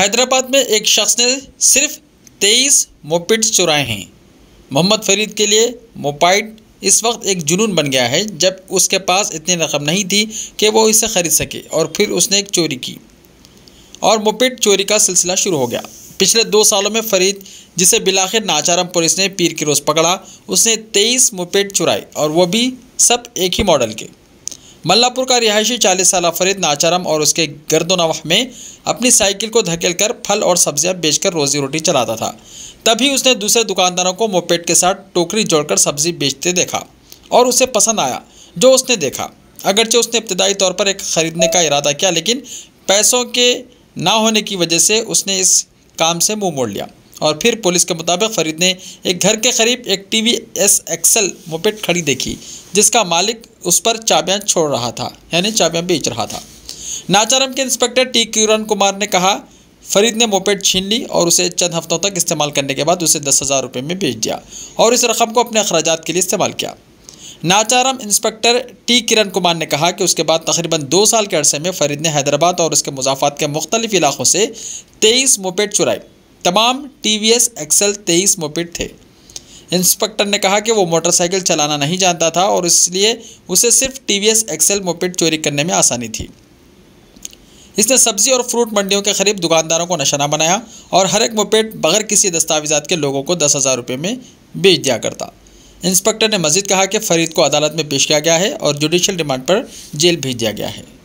हैदराबाद में एक शख्स ने सिर्फ तेईस मोपिड्स चुराए हैं मोहम्मद फरीद के लिए मोपाइट इस वक्त एक जुनून बन गया है जब उसके पास इतनी रकम नहीं थी कि वो इसे ख़रीद सके और फिर उसने एक चोरी की और मोपिट चोरी का सिलसिला शुरू हो गया पिछले दो सालों में फरीद जिसे बिलाखिर नाचारम पुलिस ने पीर की रोज़ पकड़ा उसने तेईस मोपेट चुराए और वो भी सब एक ही मॉडल के मल्लापुर का रिहायशी चालीस साल फरीद नाचारम और उसके गर्दोनवाह में अपनी साइकिल को धकेल कर फल और सब्जियां बेचकर रोजी रोटी चलाता था तभी उसने दूसरे दुकानदारों को मोपेट के साथ टोकरी जोड़कर सब्जी बेचते देखा और उसे पसंद आया जो उसने देखा अगरचे उसने इब्तदाई तौर पर एक ख़रीदने का इरादा किया लेकिन पैसों के ना होने की वजह से उसने इस काम से मुँह मोड़ लिया और फिर पुलिस के मुताबिक फरीद ने एक घर के करीब एक T V S XL moped खड़ी देखी जिसका मालिक उस पर चाबियाँ छोड़ रहा था यानी चाबियाँ बेच रहा था नाचारम के इंस्पेक्टर टी किरण कुमार ने कहा फरीद ने मोपेट छीन ली और उसे चंद हफ्तों तक इस्तेमाल करने के बाद उसे दस हज़ार रुपये में बेच दिया और इस रकम को अपने अखराज के लिए इस्तेमाल किया नाचारम इंस्पेक्टर टी किरण कुमार ने कहा कि उसके बाद तकरीबन दो साल के अरसे में फरीद ने हैदराबाद और उसके मुजाफात के मुख्तलिफ इलाकों से तेईस मोपेट चुराई तमाम टी वी एस एक्सल तेईस मोपिट थे इंस्पेक्टर ने कहा कि वो मोटरसाइकिल चलाना नहीं जानता था और इसलिए उसे सिर्फ T V S XL moped चोरी करने में आसानी थी इसने सब्जी और फ्रूट मंडियों के करीब दुकानदारों को निशाना बनाया और हर एक मोपेट बगैर किसी दस्तावेजात के लोगों को दस हज़ार रुपये में बेच दिया करता इंस्पेक्टर ने मजीद कहा कि फरीद को अदालत में पेश किया गया है और जुडिशल रिमांड पर जेल भेज दिया गया है